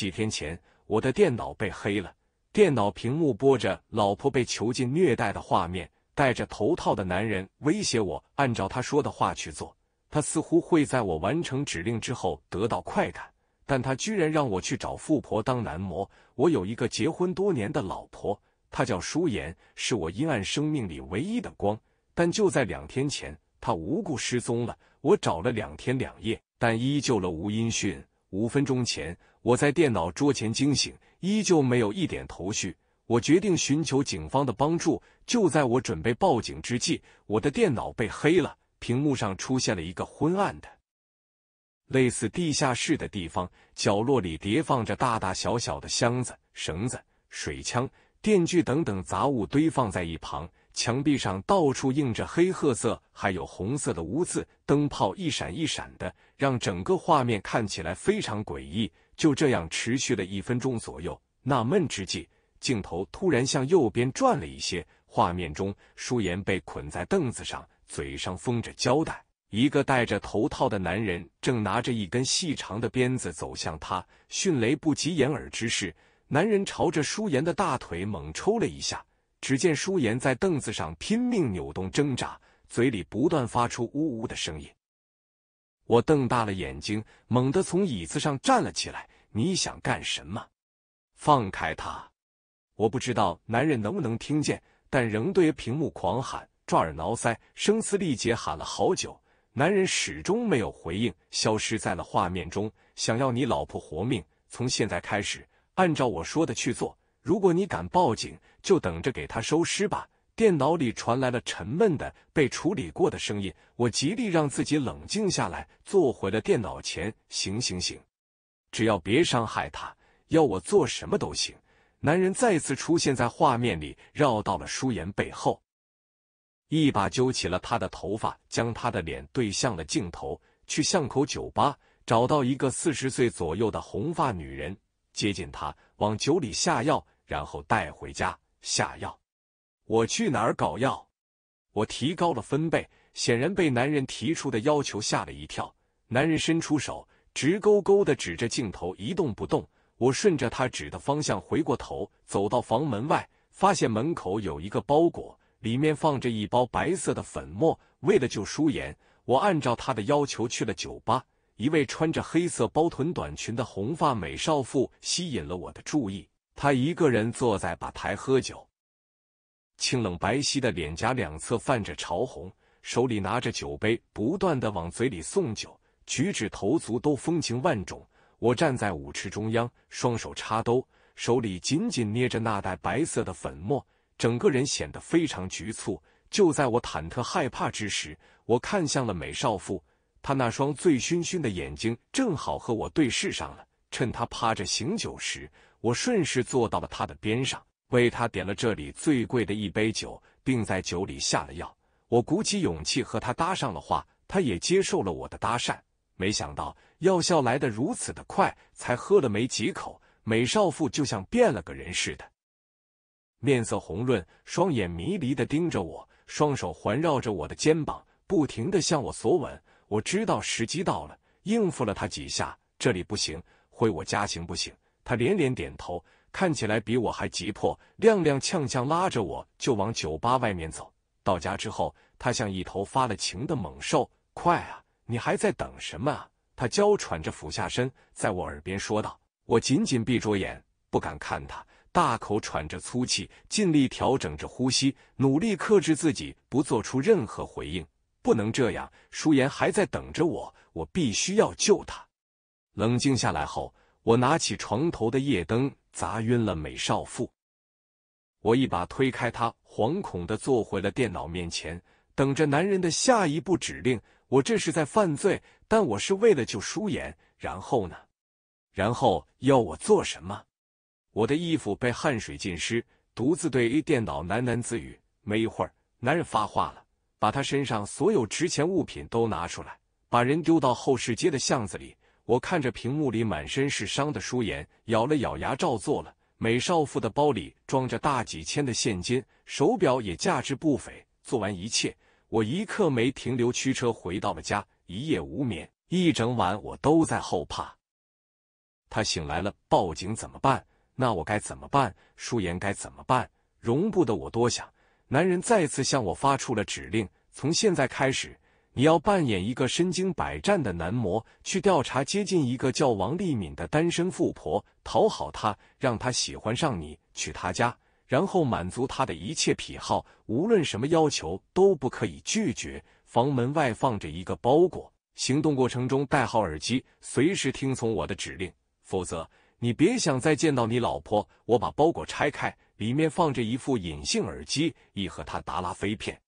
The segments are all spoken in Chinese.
几天前，我的电脑被黑了，电脑屏幕播着老婆被囚禁、虐待的画面，戴着头套的男人威胁我，按照他说的话去做，他似乎会在我完成指令之后得到快感，但他居然让我去找富婆当男模。我有一个结婚多年的老婆，她叫舒妍，是我阴暗生命里唯一的光，但就在两天前，她无故失踪了，我找了两天两夜，但依旧了无音讯。五分钟前。我在电脑桌前惊醒，依旧没有一点头绪。我决定寻求警方的帮助。就在我准备报警之际，我的电脑被黑了，屏幕上出现了一个昏暗的、类似地下室的地方，角落里叠放着大大小小的箱子、绳子、水枪、电锯等等杂物堆放在一旁，墙壁上到处印着黑褐色还有红色的污渍，灯泡一闪一闪的，让整个画面看起来非常诡异。就这样持续了一分钟左右，纳闷之际，镜头突然向右边转了一些，画面中舒言被捆在凳子上，嘴上封着胶带，一个戴着头套的男人正拿着一根细长的鞭子走向他，迅雷不及掩耳之势，男人朝着舒言的大腿猛抽了一下，只见舒言在凳子上拼命扭动挣扎，嘴里不断发出呜呜的声音。我瞪大了眼睛，猛地从椅子上站了起来。你想干什么？放开他！我不知道男人能不能听见，但仍对屏幕狂喊，抓耳挠腮，声嘶力竭喊了好久，男人始终没有回应，消失在了画面中。想要你老婆活命，从现在开始，按照我说的去做。如果你敢报警，就等着给他收尸吧。电脑里传来了沉闷的被处理过的声音，我极力让自己冷静下来，坐回了电脑前。行行行，只要别伤害他，要我做什么都行。男人再次出现在画面里，绕到了舒言背后，一把揪起了她的头发，将她的脸对向了镜头。去巷口酒吧找到一个四十岁左右的红发女人，接近她，往酒里下药，然后带回家下药。我去哪儿搞药？我提高了分贝，显然被男人提出的要求吓了一跳。男人伸出手，直勾勾的指着镜头，一动不动。我顺着他指的方向回过头，走到房门外，发现门口有一个包裹，里面放着一包白色的粉末。为了救舒颜，我按照他的要求去了酒吧。一位穿着黑色包臀短裙的红发美少妇吸引了我的注意，她一个人坐在吧台喝酒。清冷白皙的脸颊两侧泛着潮红，手里拿着酒杯，不断的往嘴里送酒，举止投足都风情万种。我站在舞池中央，双手插兜，手里紧紧捏着那袋白色的粉末，整个人显得非常局促。就在我忐忑害怕之时，我看向了美少妇，她那双醉醺醺的眼睛正好和我对视上了。趁她趴着醒酒时，我顺势坐到了她的边上。为他点了这里最贵的一杯酒，并在酒里下了药。我鼓起勇气和他搭上了话，他也接受了我的搭讪。没想到药效来的如此的快，才喝了没几口，美少妇就像变了个人似的，面色红润，双眼迷离的盯着我，双手环绕着我的肩膀，不停的向我索吻。我知道时机到了，应付了他几下，这里不行，回我家行不行？他连连点头。看起来比我还急迫，踉踉跄跄拉着我就往酒吧外面走。到家之后，他像一头发了情的猛兽，快啊！你还在等什么啊？他娇喘着俯下身，在我耳边说道。我紧紧闭着眼，不敢看他，大口喘着粗气，尽力调整着呼吸，努力克制自己，不做出任何回应。不能这样，舒言还在等着我，我必须要救他。冷静下来后，我拿起床头的夜灯。砸晕了美少妇，我一把推开他，惶恐的坐回了电脑面前，等着男人的下一步指令。我这是在犯罪，但我是为了救舒颜。然后呢？然后要我做什么？我的衣服被汗水浸湿，独自对 A 电脑喃喃自语。没一会儿，男人发话了，把他身上所有值钱物品都拿出来，把人丢到后市街的巷子里。我看着屏幕里满身是伤的舒颜，咬了咬牙，照做了。美少妇的包里装着大几千的现金，手表也价值不菲。做完一切，我一刻没停留，驱车回到了家。一夜无眠，一整晚我都在后怕。他醒来了，报警怎么办？那我该怎么办？舒颜该怎么办？容不得我多想，男人再次向我发出了指令：从现在开始。你要扮演一个身经百战的男模，去调查接近一个叫王丽敏的单身富婆，讨好她，让她喜欢上你，去她家，然后满足她的一切癖好，无论什么要求都不可以拒绝。房门外放着一个包裹，行动过程中戴好耳机，随时听从我的指令，否则你别想再见到你老婆。我把包裹拆开，里面放着一副隐性耳机，一盒他达拉菲片。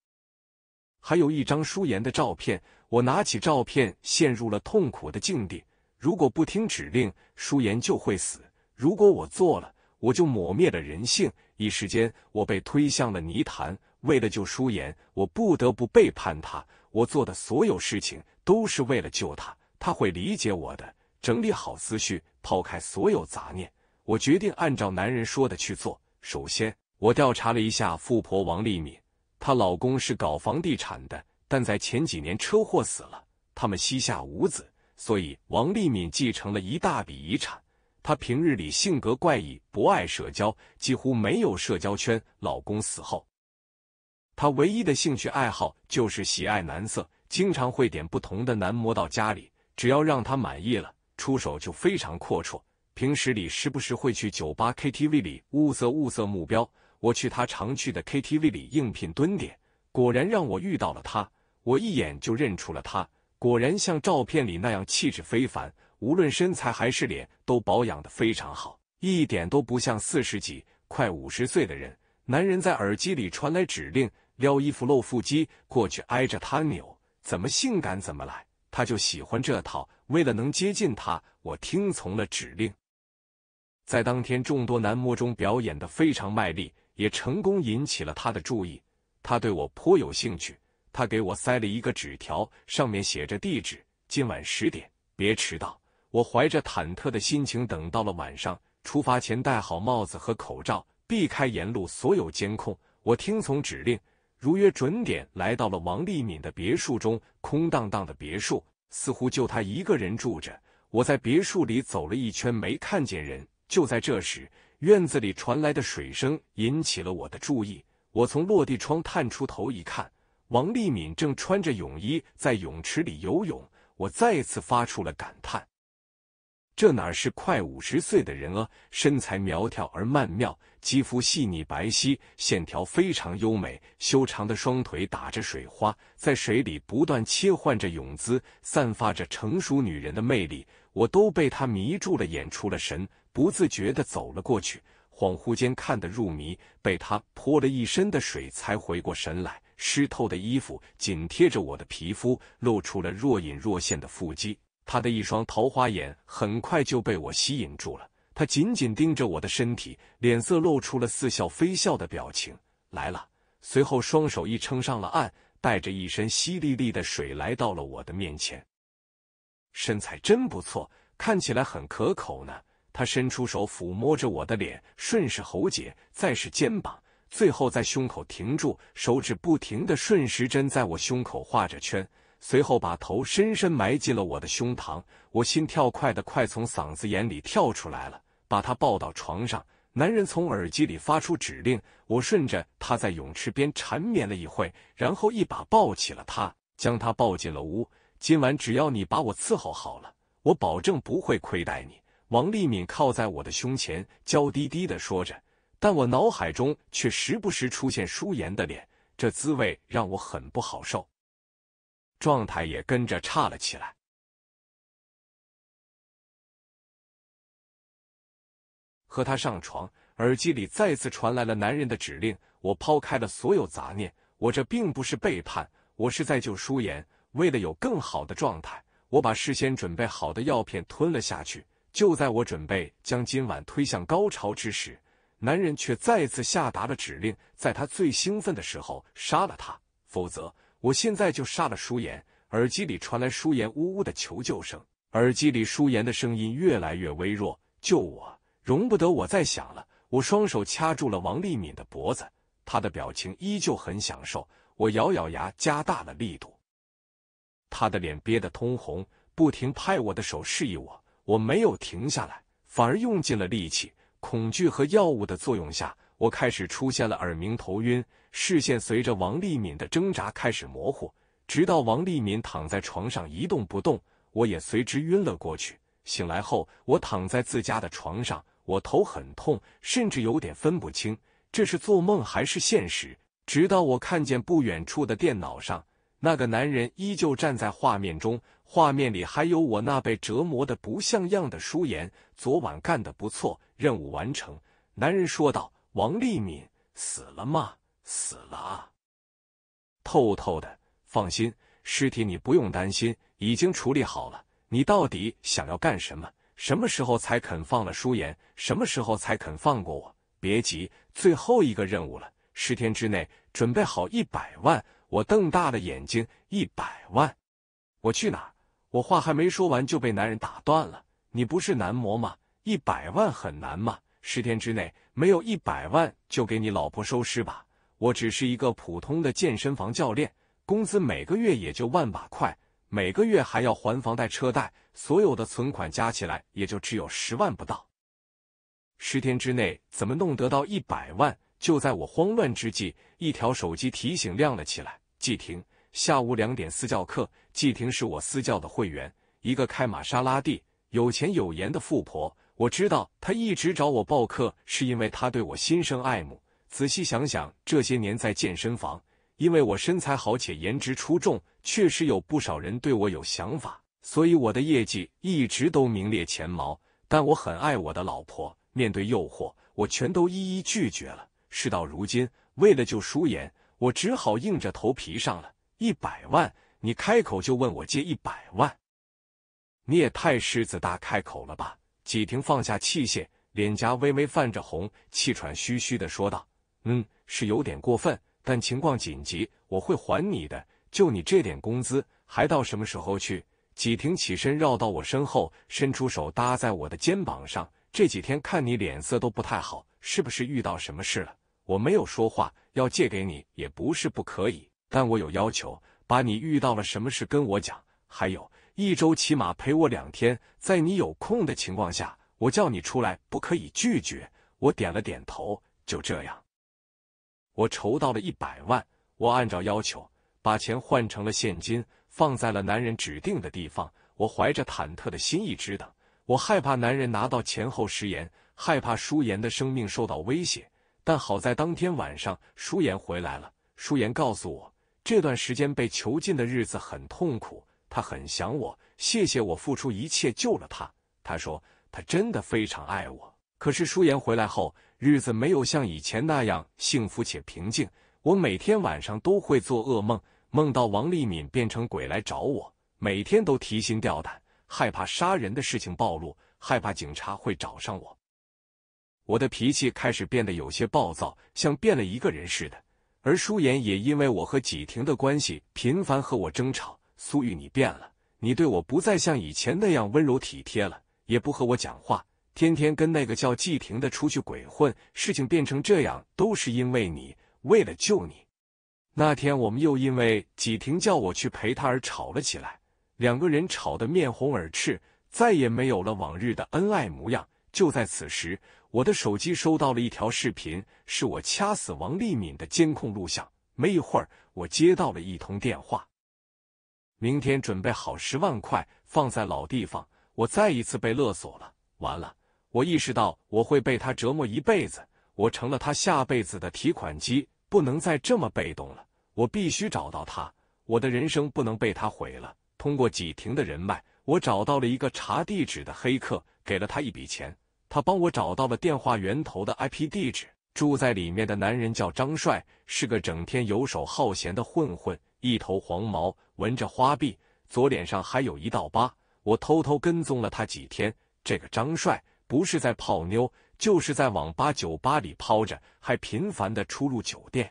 还有一张舒言的照片，我拿起照片，陷入了痛苦的境地。如果不听指令，舒言就会死；如果我做了，我就抹灭了人性。一时间，我被推向了泥潭。为了救舒言，我不得不背叛他。我做的所有事情都是为了救他，他会理解我的。整理好思绪，抛开所有杂念，我决定按照男人说的去做。首先，我调查了一下富婆王丽敏。她老公是搞房地产的，但在前几年车祸死了。他们膝下无子，所以王丽敏继承了一大笔遗产。她平日里性格怪异，不爱社交，几乎没有社交圈。老公死后，她唯一的兴趣爱好就是喜爱男色，经常会点不同的男模到家里，只要让她满意了，出手就非常阔绰。平时里时不时会去酒吧、KTV 里物色物色目标。我去他常去的 KTV 里应聘蹲点，果然让我遇到了他。我一眼就认出了他，果然像照片里那样气质非凡，无论身材还是脸都保养的非常好，一点都不像四十几、快五十岁的人。男人在耳机里传来指令，撩衣服露腹肌，过去挨着他扭，怎么性感怎么来，他就喜欢这套。为了能接近他，我听从了指令，在当天众多男模中表演的非常卖力。也成功引起了他的注意，他对我颇有兴趣。他给我塞了一个纸条，上面写着地址，今晚十点，别迟到。我怀着忐忑的心情等到了晚上，出发前戴好帽子和口罩，避开沿路所有监控。我听从指令，如约准点来到了王立敏的别墅中。空荡荡的别墅，似乎就他一个人住着。我在别墅里走了一圈，没看见人。就在这时，院子里传来的水声引起了我的注意。我从落地窗探出头一看，王立敏正穿着泳衣在泳池里游泳。我再次发出了感叹：这哪是快五十岁的人啊？身材苗条而曼妙，肌肤细腻白皙，线条非常优美，修长的双腿打着水花，在水里不断切换着泳姿，散发着成熟女人的魅力。我都被她迷住了眼，出了神。不自觉地走了过去，恍惚间看得入迷，被他泼了一身的水，才回过神来。湿透的衣服紧贴着我的皮肤，露出了若隐若现的腹肌。他的一双桃花眼很快就被我吸引住了，他紧紧盯着我的身体，脸色露出了似笑非笑的表情。来了，随后双手一撑上了岸，带着一身淅沥沥的水来到了我的面前。身材真不错，看起来很可口呢。他伸出手抚摸着我的脸，顺势喉结，再是肩膀，最后在胸口停住，手指不停的顺时针在我胸口画着圈，随后把头深深埋进了我的胸膛。我心跳快的快从嗓子眼里跳出来了，把他抱到床上。男人从耳机里发出指令，我顺着他在泳池边缠绵了一会，然后一把抱起了他，将他抱进了屋。今晚只要你把我伺候好了，我保证不会亏待你。王丽敏靠在我的胸前，娇滴滴的说着，但我脑海中却时不时出现舒颜的脸，这滋味让我很不好受，状态也跟着差了起来。和他上床，耳机里再次传来了男人的指令。我抛开了所有杂念，我这并不是背叛，我是在救舒颜。为了有更好的状态，我把事先准备好的药片吞了下去。就在我准备将今晚推向高潮之时，男人却再次下达了指令：在他最兴奋的时候杀了他，否则我现在就杀了舒言。耳机里传来舒言呜呜的求救声，耳机里舒言的声音越来越微弱。救我！容不得我再想了，我双手掐住了王立敏的脖子，他的表情依旧很享受。我咬咬牙，加大了力度，他的脸憋得通红，不停拍我的手，示意我。我没有停下来，反而用尽了力气。恐惧和药物的作用下，我开始出现了耳鸣、头晕，视线随着王立敏的挣扎开始模糊。直到王立敏躺在床上一动不动，我也随之晕了过去。醒来后，我躺在自家的床上，我头很痛，甚至有点分不清这是做梦还是现实。直到我看见不远处的电脑上，那个男人依旧站在画面中。画面里还有我那被折磨的不像样的舒言，昨晚干的不错，任务完成。男人说道：“王立敏死了吗？死了，透透的。放心，尸体你不用担心，已经处理好了。你到底想要干什么？什么时候才肯放了舒言？什么时候才肯放过我？别急，最后一个任务了。十天之内准备好一百万。”我瞪大了眼睛：“一百万？我去哪？”我话还没说完就被男人打断了。你不是男模吗？一百万很难吗？十天之内没有一百万就给你老婆收尸吧。我只是一个普通的健身房教练，工资每个月也就万把块，每个月还要还房贷车贷，所有的存款加起来也就只有十万不到。十天之内怎么弄得到一百万？就在我慌乱之际，一条手机提醒亮了起来。季婷下午两点私教课。季婷是我私教的会员，一个开玛莎拉蒂、有钱有颜的富婆。我知道她一直找我报课，是因为她对我心生爱慕。仔细想想，这些年在健身房，因为我身材好且颜值出众，确实有不少人对我有想法，所以我的业绩一直都名列前茅。但我很爱我的老婆，面对诱惑，我全都一一拒绝了。事到如今，为了救舒言，我只好硬着头皮上了一百万。你开口就问我借一百万，你也太狮子大开口了吧！季婷放下器械，脸颊微微泛着红，气喘吁吁的说道：“嗯，是有点过分，但情况紧急，我会还你的。就你这点工资，还到什么时候去？”季婷起身绕到我身后，伸出手搭在我的肩膀上。这几天看你脸色都不太好，是不是遇到什么事了？我没有说话，要借给你也不是不可以，但我有要求。把你遇到了什么事跟我讲，还有一周起码陪我两天，在你有空的情况下，我叫你出来不可以拒绝。我点了点头，就这样。我筹到了一百万，我按照要求把钱换成了现金，放在了男人指定的地方。我怀着忐忑的心一直等，我害怕男人拿到钱后食言，害怕舒言的生命受到威胁。但好在当天晚上，舒言回来了。舒言告诉我。这段时间被囚禁的日子很痛苦，他很想我。谢谢我付出一切救了他。他说他真的非常爱我。可是舒颜回来后，日子没有像以前那样幸福且平静。我每天晚上都会做噩梦，梦到王立敏变成鬼来找我。每天都提心吊胆，害怕杀人的事情暴露，害怕警察会找上我。我的脾气开始变得有些暴躁，像变了一个人似的。而舒言也因为我和季婷的关系频繁和我争吵。苏玉，你变了，你对我不再像以前那样温柔体贴了，也不和我讲话，天天跟那个叫季婷的出去鬼混。事情变成这样，都是因为你。为了救你，那天我们又因为季婷叫我去陪她而吵了起来，两个人吵得面红耳赤，再也没有了往日的恩爱模样。就在此时，我的手机收到了一条视频，是我掐死王立敏的监控录像。没一会儿，我接到了一通电话，明天准备好十万块放在老地方。我再一次被勒索了，完了！我意识到我会被他折磨一辈子，我成了他下辈子的提款机，不能再这么被动了。我必须找到他，我的人生不能被他毁了。通过几婷的人脉，我找到了一个查地址的黑客，给了他一笔钱。他帮我找到了电话源头的 IP 地址，住在里面的男人叫张帅，是个整天游手好闲的混混，一头黄毛，纹着花臂，左脸上还有一道疤。我偷偷跟踪了他几天，这个张帅不是在泡妞，就是在网吧、酒吧里泡着，还频繁的出入酒店，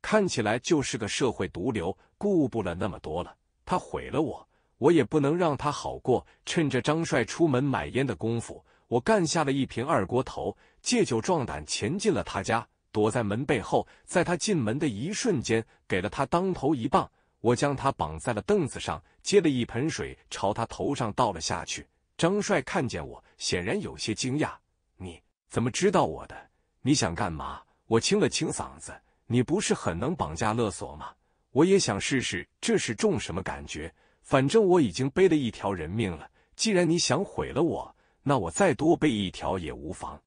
看起来就是个社会毒瘤。顾不了那么多了，他毁了我，我也不能让他好过。趁着张帅出门买烟的功夫。我干下了一瓶二锅头，借酒壮胆，潜进了他家，躲在门背后，在他进门的一瞬间，给了他当头一棒。我将他绑在了凳子上，接了一盆水朝他头上倒了下去。张帅看见我，显然有些惊讶：“你怎么知道我的？你想干嘛？”我清了清嗓子：“你不是很能绑架勒索吗？我也想试试，这是种什么感觉？反正我已经背了一条人命了。既然你想毁了我。”那我再多背一条也无妨。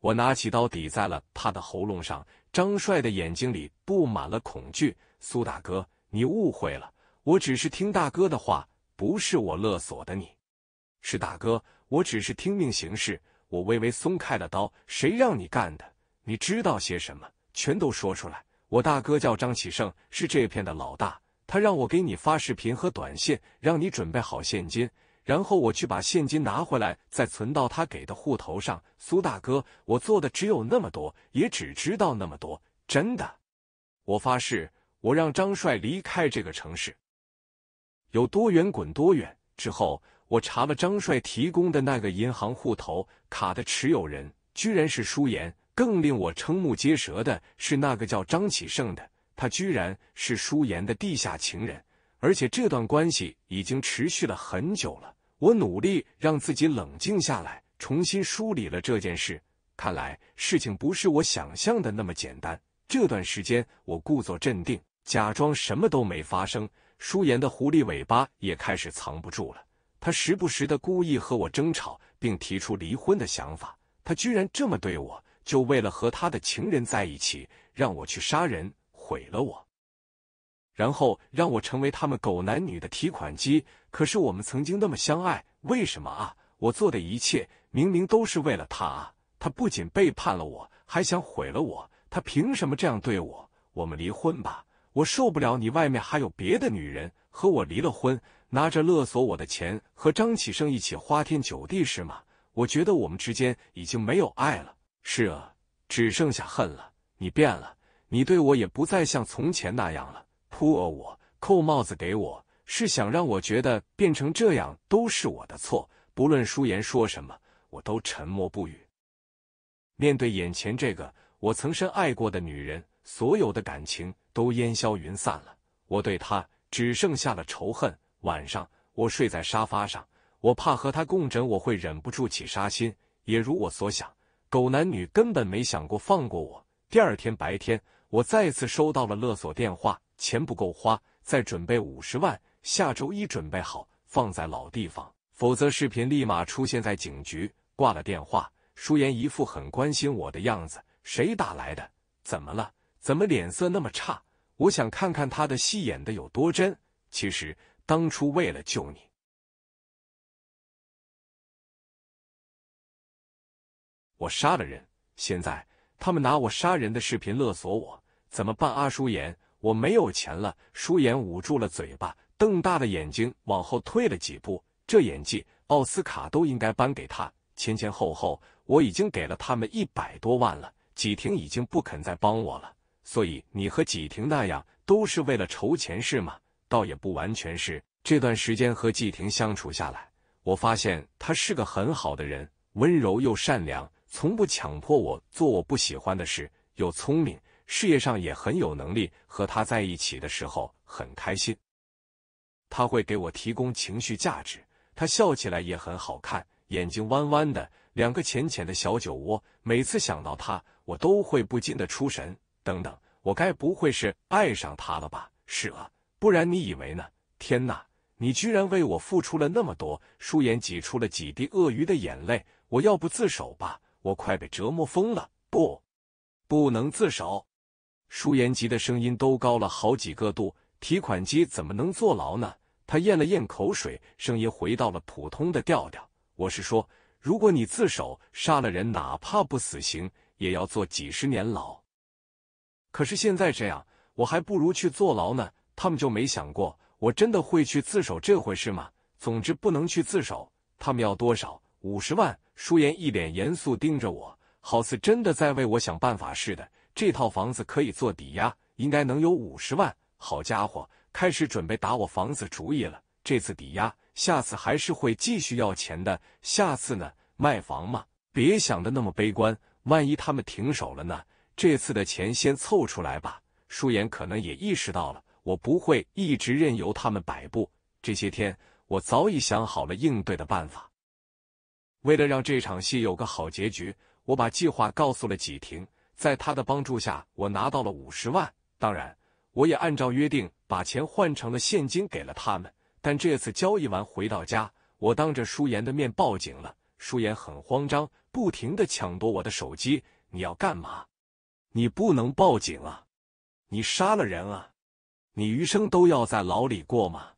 我拿起刀抵在了他的喉咙上，张帅的眼睛里布满了恐惧。苏大哥，你误会了，我只是听大哥的话，不是我勒索的。你是大哥，我只是听命行事。我微微松开了刀。谁让你干的？你知道些什么？全都说出来。我大哥叫张启胜，是这片的老大。他让我给你发视频和短信，让你准备好现金。然后我去把现金拿回来，再存到他给的户头上。苏大哥，我做的只有那么多，也只知道那么多，真的。我发誓，我让张帅离开这个城市，有多远滚多远。之后，我查了张帅提供的那个银行户头卡的持有人，居然是舒言。更令我瞠目结舌的是，那个叫张启胜的，他居然是舒言的地下情人，而且这段关系已经持续了很久了。我努力让自己冷静下来，重新梳理了这件事。看来事情不是我想象的那么简单。这段时间，我故作镇定，假装什么都没发生。舒言的狐狸尾巴也开始藏不住了。他时不时的故意和我争吵，并提出离婚的想法。他居然这么对我，就为了和他的情人在一起，让我去杀人，毁了我。然后让我成为他们狗男女的提款机。可是我们曾经那么相爱，为什么啊？我做的一切明明都是为了他啊！他不仅背叛了我，还想毁了我，他凭什么这样对我？我们离婚吧，我受不了你外面还有别的女人。和我离了婚，拿着勒索我的钱和张启盛一起花天酒地是吗？我觉得我们之间已经没有爱了，是啊，只剩下恨了。你变了，你对我也不再像从前那样了。哭我扣帽子给我，是想让我觉得变成这样都是我的错。不论舒言说什么，我都沉默不语。面对眼前这个我曾深爱过的女人，所有的感情都烟消云散了。我对她只剩下了仇恨。晚上我睡在沙发上，我怕和她共枕，我会忍不住起杀心。也如我所想，狗男女根本没想过放过我。第二天白天，我再次收到了勒索电话。钱不够花，再准备五十万，下周一准备好放在老地方，否则视频立马出现在警局。挂了电话，舒言一副很关心我的样子。谁打来的？怎么了？怎么脸色那么差？我想看看他的戏演的有多真。其实当初为了救你，我杀了人，现在他们拿我杀人的视频勒索我，怎么办？阿舒言。我没有钱了，舒言捂住了嘴巴，瞪大了眼睛，往后退了几步。这演技，奥斯卡都应该颁给他。前前后后，我已经给了他们一百多万了。季婷已经不肯再帮我了，所以你和季婷那样，都是为了筹钱是吗？倒也不完全是。这段时间和季婷相处下来，我发现她是个很好的人，温柔又善良，从不强迫我做我不喜欢的事，又聪明。事业上也很有能力，和他在一起的时候很开心。他会给我提供情绪价值，他笑起来也很好看，眼睛弯弯的，两个浅浅的小酒窝。每次想到他，我都会不禁的出神。等等，我该不会是爱上他了吧？是啊，不然你以为呢？天哪，你居然为我付出了那么多！舒颜挤出了几滴鳄鱼的眼泪。我要不自首吧，我快被折磨疯了。不，不能自首。舒言吉的声音都高了好几个度，提款机怎么能坐牢呢？他咽了咽口水，声音回到了普通的调调。我是说，如果你自首杀了人，哪怕不死刑，也要坐几十年牢。可是现在这样，我还不如去坐牢呢。他们就没想过我真的会去自首这回事吗？总之不能去自首。他们要多少？五十万。舒言一脸严肃盯着我，好似真的在为我想办法似的。这套房子可以做抵押，应该能有五十万。好家伙，开始准备打我房子主意了。这次抵押，下次还是会继续要钱的。下次呢？卖房嘛，别想的那么悲观。万一他们停手了呢？这次的钱先凑出来吧。舒言可能也意识到了，我不会一直任由他们摆布。这些天，我早已想好了应对的办法。为了让这场戏有个好结局，我把计划告诉了季婷。在他的帮助下，我拿到了五十万。当然，我也按照约定把钱换成了现金给了他们。但这次交易完回到家，我当着舒言的面报警了。舒言很慌张，不停的抢夺我的手机：“你要干嘛？你不能报警啊！你杀了人啊！你余生都要在牢里过吗？”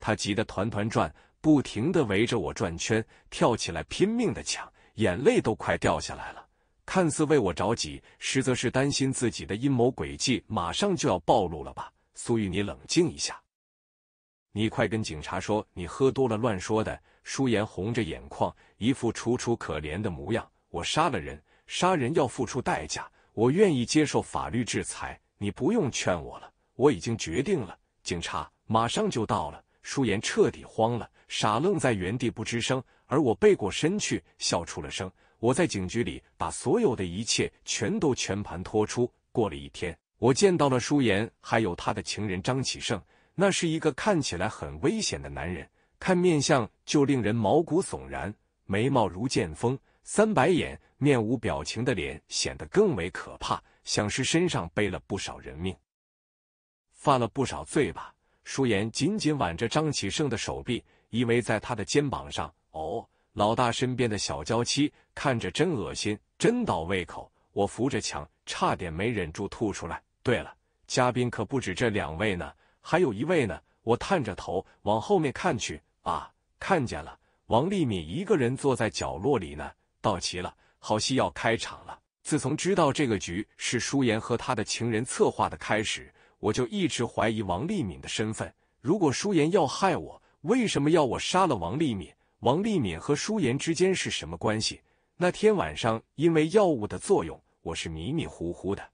他急得团团转，不停的围着我转圈，跳起来拼命的抢，眼泪都快掉下来了。看似为我着急，实则是担心自己的阴谋诡计马上就要暴露了吧？苏玉，你冷静一下，你快跟警察说，你喝多了乱说的。舒言红着眼眶，一副楚楚可怜的模样。我杀了人，杀人要付出代价，我愿意接受法律制裁。你不用劝我了，我已经决定了。警察马上就到了。舒言彻底慌了，傻愣在原地不吱声，而我背过身去，笑出了声。我在警局里把所有的一切全都全盘托出。过了一天，我见到了舒言，还有他的情人张启胜。那是一个看起来很危险的男人，看面相就令人毛骨悚然，眉毛如剑锋，三白眼，面无表情的脸显得更为可怕。像是身上背了不少人命，犯了不少罪吧。舒言紧紧挽着张启胜的手臂，依偎在他的肩膀上。哦，老大身边的小娇妻。看着真恶心，真倒胃口。我扶着墙，差点没忍住吐出来。对了，嘉宾可不止这两位呢，还有一位呢。我探着头往后面看去，啊，看见了，王立敏一个人坐在角落里呢。到齐了，好戏要开场了。自从知道这个局是舒言和他的情人策划的开始，我就一直怀疑王立敏的身份。如果舒言要害我，为什么要我杀了王立敏？王立敏和舒言之间是什么关系？那天晚上，因为药物的作用，我是迷迷糊糊的。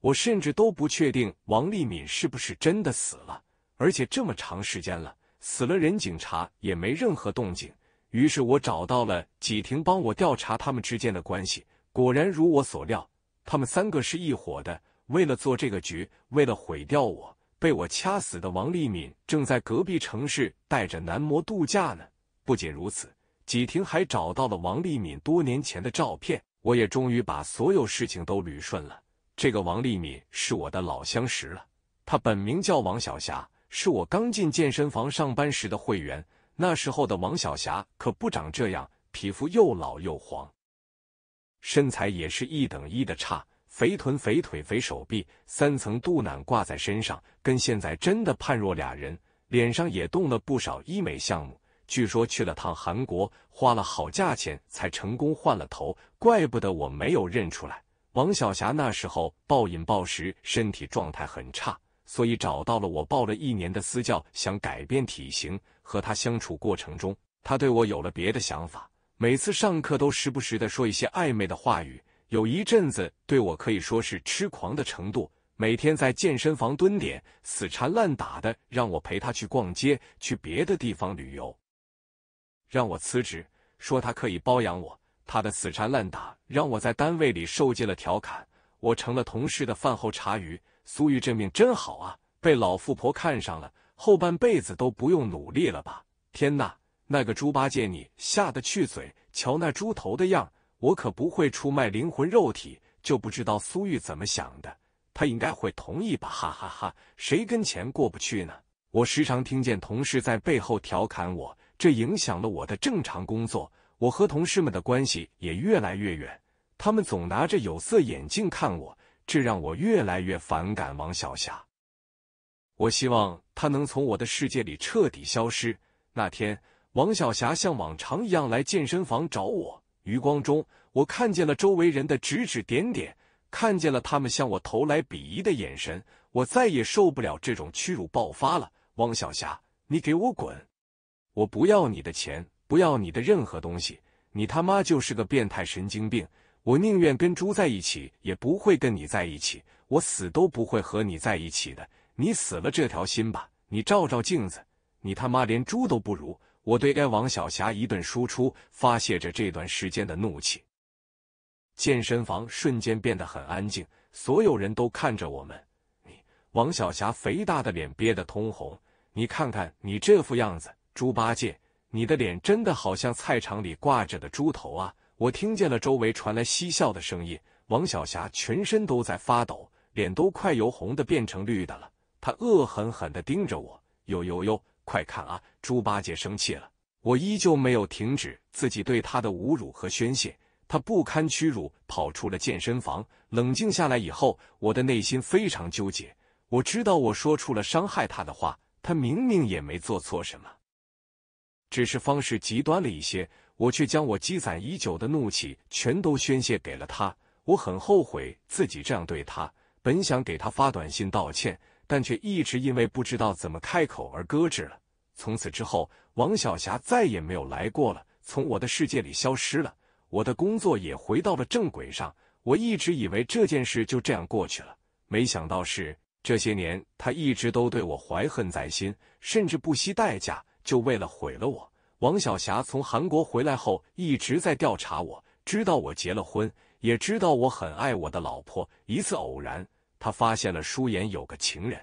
我甚至都不确定王立敏是不是真的死了，而且这么长时间了，死了人警察也没任何动静。于是我找到了几婷，帮我调查他们之间的关系。果然如我所料，他们三个是一伙的，为了做这个局，为了毁掉我，被我掐死的王立敏正在隔壁城市带着男模度假呢。不仅如此。几婷还找到了王立敏多年前的照片，我也终于把所有事情都捋顺了。这个王立敏是我的老相识了，他本名叫王小霞，是我刚进健身房上班时的会员。那时候的王小霞可不长这样，皮肤又老又黄，身材也是一等一的差，肥臀、肥腿、肥手臂，三层肚腩挂在身上，跟现在真的判若两人。脸上也动了不少医美项目。据说去了趟韩国，花了好价钱才成功换了头，怪不得我没有认出来。王小霞那时候暴饮暴食，身体状态很差，所以找到了我报了一年的私教，想改变体型。和他相处过程中，他对我有了别的想法，每次上课都时不时的说一些暧昧的话语。有一阵子对我可以说是痴狂的程度，每天在健身房蹲点，死缠烂打的让我陪他去逛街，去别的地方旅游。让我辞职，说他可以包养我。他的死缠烂打让我在单位里受尽了调侃，我成了同事的饭后茶余。苏玉这命真好啊，被老富婆看上了，后半辈子都不用努力了吧？天呐，那个猪八戒，你下得去嘴？瞧那猪头的样，我可不会出卖灵魂肉体。就不知道苏玉怎么想的，他应该会同意吧？哈哈哈，谁跟钱过不去呢？我时常听见同事在背后调侃我。这影响了我的正常工作，我和同事们的关系也越来越远。他们总拿着有色眼镜看我，这让我越来越反感王小霞。我希望她能从我的世界里彻底消失。那天，王小霞像往常一样来健身房找我，余光中我看见了周围人的指指点点，看见了他们向我投来鄙夷的眼神。我再也受不了这种屈辱，爆发了：“王小霞，你给我滚！”我不要你的钱，不要你的任何东西，你他妈就是个变态神经病！我宁愿跟猪在一起，也不会跟你在一起，我死都不会和你在一起的！你死了这条心吧！你照照镜子，你他妈连猪都不如！我对该王小霞一顿输出，发泄着这段时间的怒气。健身房瞬间变得很安静，所有人都看着我们。你王小霞肥大的脸憋得通红，你看看你这副样子。猪八戒，你的脸真的好像菜场里挂着的猪头啊！我听见了，周围传来嬉笑的声音。王小霞全身都在发抖，脸都快由红的变成绿的了。她恶狠狠的盯着我，呦呦呦，快看啊！猪八戒生气了。我依旧没有停止自己对他的侮辱和宣泄。他不堪屈辱，跑出了健身房。冷静下来以后，我的内心非常纠结。我知道我说出了伤害他的话，他明明也没做错什么。只是方式极端了一些，我却将我积攒已久的怒气全都宣泄给了他。我很后悔自己这样对他，本想给他发短信道歉，但却一直因为不知道怎么开口而搁置了。从此之后，王小霞再也没有来过了，从我的世界里消失了。我的工作也回到了正轨上，我一直以为这件事就这样过去了，没想到是这些年他一直都对我怀恨在心，甚至不惜代价。就为了毁了我，王小霞从韩国回来后一直在调查我，知道我结了婚，也知道我很爱我的老婆。一次偶然，他发现了舒言有个情人，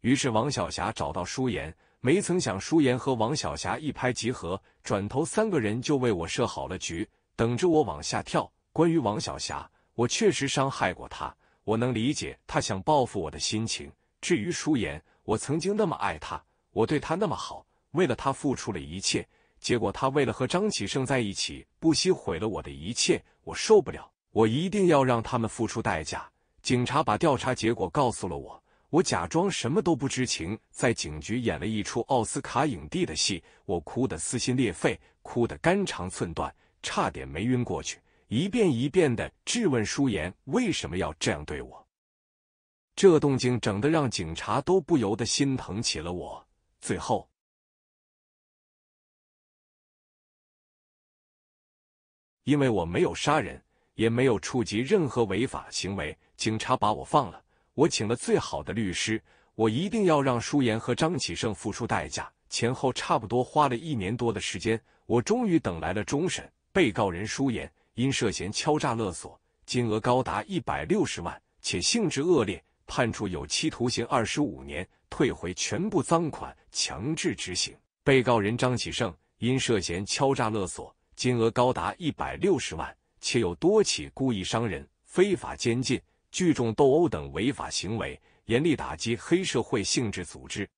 于是王小霞找到舒言。没曾想舒言和王小霞一拍即合，转头三个人就为我设好了局，等着我往下跳。关于王小霞，我确实伤害过她，我能理解她想报复我的心情。至于舒言，我曾经那么爱她。我对他那么好，为了他付出了一切，结果他为了和张启胜在一起，不惜毁了我的一切，我受不了，我一定要让他们付出代价。警察把调查结果告诉了我，我假装什么都不知情，在警局演了一出奥斯卡影帝的戏，我哭得撕心裂肺，哭得肝肠寸断，差点没晕过去，一遍一遍的质问舒言为什么要这样对我，这动静整的让警察都不由得心疼起了我。最后，因为我没有杀人，也没有触及任何违法行为，警察把我放了。我请了最好的律师，我一定要让舒言和张启胜付出代价。前后差不多花了一年多的时间，我终于等来了终审。被告人舒言因涉嫌敲诈勒索，金额高达一百六十万，且性质恶劣，判处有期徒刑二十五年。退回全部赃款，强制执行。被告人张启胜因涉嫌敲诈勒索，金额高达一百六十万，且有多起故意伤人、非法监禁、聚众斗殴等违法行为，严厉打击黑社会性质组织，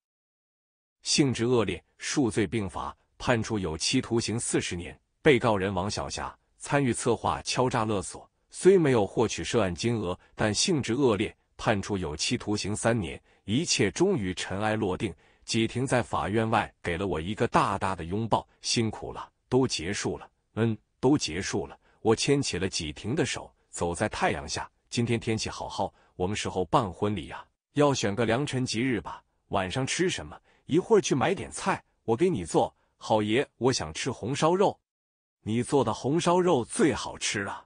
性质恶劣，数罪并罚，判处有期徒刑四十年。被告人王小霞参与策划敲诈勒索，虽没有获取涉案金额，但性质恶劣，判处有期徒刑三年。一切终于尘埃落定，季婷在法院外给了我一个大大的拥抱。辛苦了，都结束了，嗯，都结束了。我牵起了季婷的手，走在太阳下。今天天气好好，我们时候办婚礼呀？要选个良辰吉日吧。晚上吃什么？一会儿去买点菜，我给你做。好爷，我想吃红烧肉，你做的红烧肉最好吃了。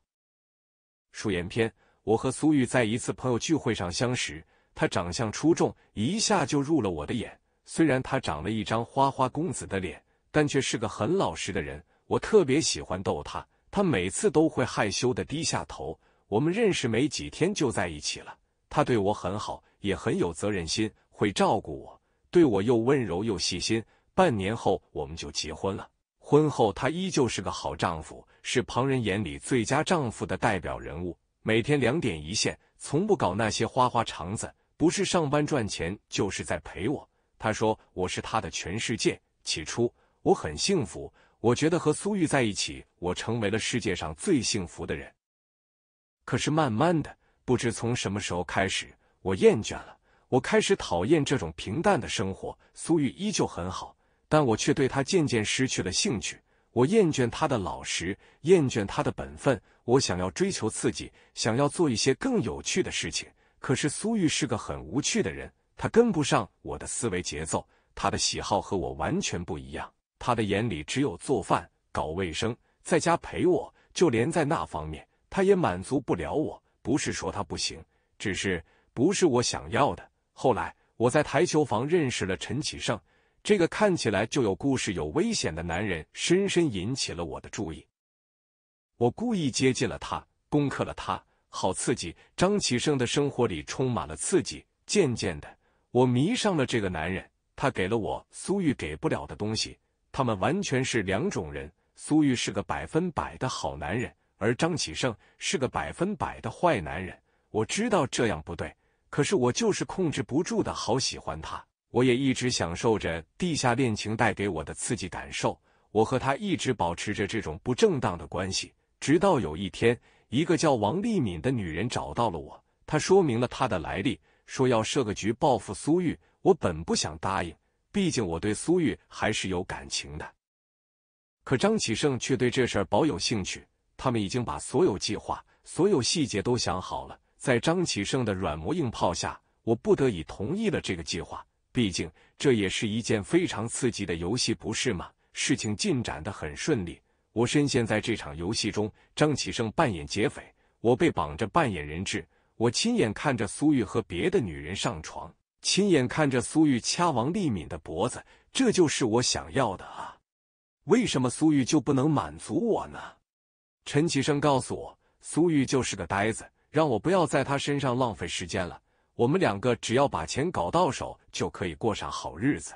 书言篇，我和苏玉在一次朋友聚会上相识。他长相出众，一下就入了我的眼。虽然他长了一张花花公子的脸，但却是个很老实的人。我特别喜欢逗他，他每次都会害羞地低下头。我们认识没几天就在一起了。他对我很好，也很有责任心，会照顾我，对我又温柔又细心。半年后我们就结婚了。婚后他依旧是个好丈夫，是旁人眼里最佳丈夫的代表人物。每天两点一线，从不搞那些花花肠子。不是上班赚钱，就是在陪我。他说我是他的全世界。起初我很幸福，我觉得和苏玉在一起，我成为了世界上最幸福的人。可是慢慢的，不知从什么时候开始，我厌倦了。我开始讨厌这种平淡的生活。苏玉依旧很好，但我却对他渐渐失去了兴趣。我厌倦他的老实，厌倦他的本分。我想要追求刺激，想要做一些更有趣的事情。可是苏玉是个很无趣的人，他跟不上我的思维节奏，他的喜好和我完全不一样。他的眼里只有做饭、搞卫生、在家陪我，就连在那方面，他也满足不了我。不是说他不行，只是不是我想要的。后来我在台球房认识了陈启胜，这个看起来就有故事、有危险的男人，深深引起了我的注意。我故意接近了他，攻克了他。好刺激！张启盛的生活里充满了刺激。渐渐的，我迷上了这个男人，他给了我苏玉给不了的东西。他们完全是两种人，苏玉是个百分百的好男人，而张启盛是个百分百的坏男人。我知道这样不对，可是我就是控制不住的，好喜欢他。我也一直享受着地下恋情带给我的刺激感受。我和他一直保持着这种不正当的关系，直到有一天。一个叫王立敏的女人找到了我，她说明了她的来历，说要设个局报复苏玉。我本不想答应，毕竟我对苏玉还是有感情的。可张启盛却对这事保有兴趣，他们已经把所有计划、所有细节都想好了。在张启盛的软磨硬泡下，我不得已同意了这个计划。毕竟这也是一件非常刺激的游戏，不是吗？事情进展的很顺利。我深陷在这场游戏中，张启胜扮演劫匪，我被绑着扮演人质。我亲眼看着苏玉和别的女人上床，亲眼看着苏玉掐王丽敏的脖子。这就是我想要的啊！为什么苏玉就不能满足我呢？陈启胜告诉我，苏玉就是个呆子，让我不要在他身上浪费时间了。我们两个只要把钱搞到手，就可以过上好日子。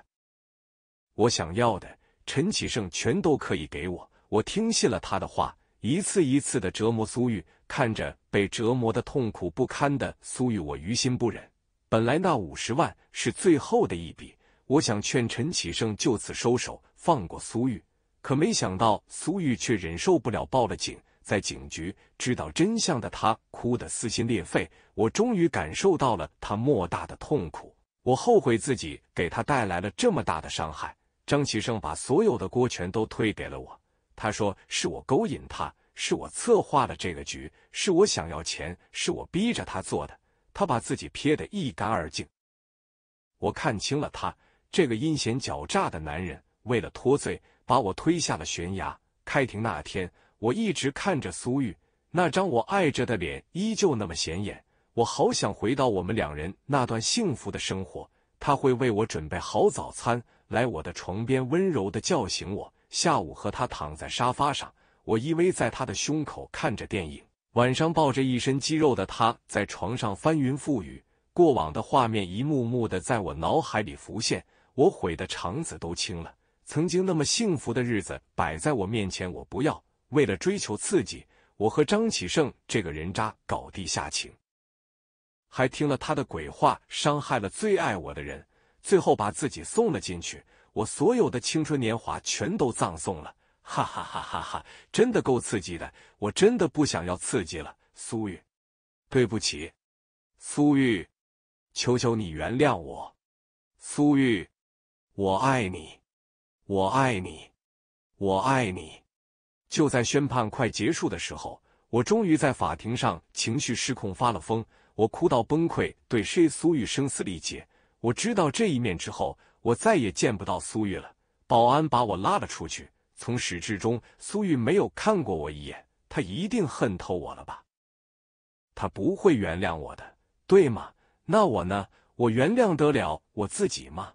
我想要的，陈启胜全都可以给我。我听信了他的话，一次一次的折磨苏玉，看着被折磨的痛苦不堪的苏玉，我于心不忍。本来那五十万是最后的一笔，我想劝陈启胜就此收手，放过苏玉，可没想到苏玉却忍受不了，报了警。在警局，知道真相的他哭得撕心裂肺，我终于感受到了他莫大的痛苦。我后悔自己给他带来了这么大的伤害。张启胜把所有的锅全都推给了我。他说：“是我勾引他，是我策划了这个局，是我想要钱，是我逼着他做的。他把自己撇得一干二净。我看清了他这个阴险狡诈的男人，为了脱罪，把我推下了悬崖。开庭那天，我一直看着苏玉那张我爱着的脸，依旧那么显眼。我好想回到我们两人那段幸福的生活。他会为我准备好早餐，来我的床边温柔的叫醒我。”下午和他躺在沙发上，我依偎在他的胸口看着电影。晚上抱着一身肌肉的他在床上翻云覆雨，过往的画面一幕幕的在我脑海里浮现，我悔得肠子都青了。曾经那么幸福的日子摆在我面前，我不要。为了追求刺激，我和张启盛这个人渣搞地下情，还听了他的鬼话，伤害了最爱我的人，最后把自己送了进去。我所有的青春年华全都葬送了，哈哈哈哈哈！真的够刺激的，我真的不想要刺激了。苏玉，对不起，苏玉，求求你原谅我，苏玉，我爱你，我爱你，我爱你！就在宣判快结束的时候，我终于在法庭上情绪失控，发了疯，我哭到崩溃，对谁？苏玉，声嘶力竭。我知道这一面之后。我再也见不到苏玉了。保安把我拉了出去。从始至终，苏玉没有看过我一眼。他一定恨透我了吧？他不会原谅我的，对吗？那我呢？我原谅得了我自己吗？